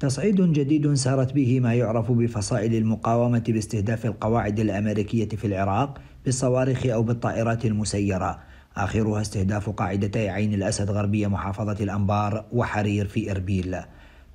تصعيد جديد سارت به ما يعرف بفصائل المقاومة باستهداف القواعد الأمريكية في العراق بالصواريخ أو بالطائرات المسيرة آخرها استهداف قاعدتي عين الأسد غربية محافظة الأنبار وحرير في إربيل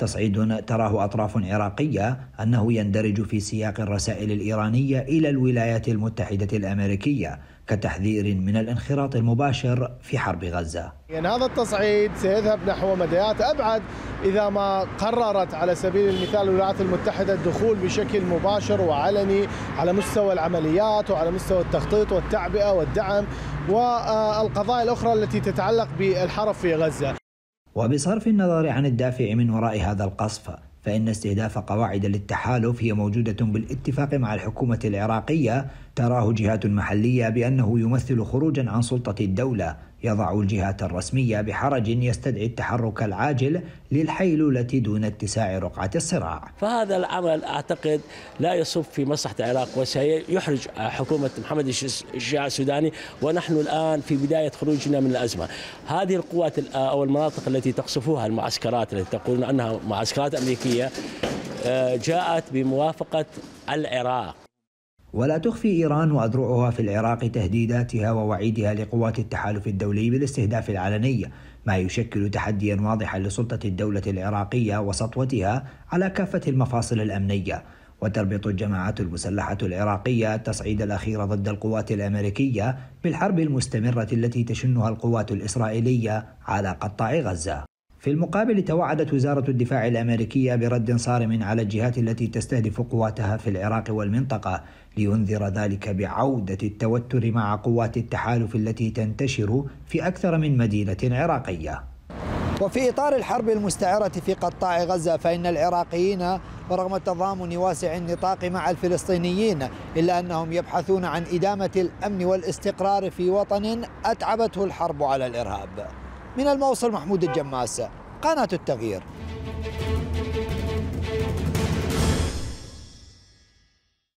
تصعيد تراه أطراف عراقية أنه يندرج في سياق الرسائل الإيرانية إلى الولايات المتحدة الأمريكية كتحذير من الانخراط المباشر في حرب غزة يعني هذا التصعيد سيذهب نحو مديات أبعد إذا ما قررت على سبيل المثال الولايات المتحدة الدخول بشكل مباشر وعلني على مستوى العمليات وعلى مستوى التخطيط والتعبئة والدعم والقضايا الأخرى التي تتعلق بالحرب في غزة وبصرف النظر عن الدافع من وراء هذا القصف فإن استهداف قواعد للتحالف هي موجودة بالاتفاق مع الحكومة العراقية تراه جهات محلية بأنه يمثل خروجا عن سلطة الدولة يضع الجهات الرسمية بحرج يستدعي التحرك العاجل للحيلولة دون اتساع رقعة الصراع فهذا العمل أعتقد لا يصب في مصلحة العراق وسيحرج حكومة محمد الشيعي السوداني ونحن الآن في بداية خروجنا من الأزمة هذه القوات أو المناطق التي تقصفوها المعسكرات التي تقولون أنها معسكرات أمريكية آه، جاءت بموافقة العراق ولا تخفي إيران وأذرعها في العراق تهديداتها ووعيدها لقوات التحالف الدولي بالاستهداف العلني ما يشكل تحديا واضحا لسلطة الدولة العراقية وسطوتها على كافة المفاصل الأمنية وتربط الجماعات المسلحة العراقية التصعيد الأخير ضد القوات الأمريكية بالحرب المستمرة التي تشنها القوات الإسرائيلية على قطاع غزة في المقابل توعدت وزارة الدفاع الأمريكية برد صارم على الجهات التي تستهدف قواتها في العراق والمنطقة لينذر ذلك بعودة التوتر مع قوات التحالف التي تنتشر في أكثر من مدينة عراقية. وفي إطار الحرب المستعرة في قطاع غزة فإن العراقيين رغم التضامن واسع النطاق مع الفلسطينيين إلا أنهم يبحثون عن إدامة الأمن والاستقرار في وطن أتعبته الحرب على الإرهاب من الموصل محمود الجماسة قناة التغيير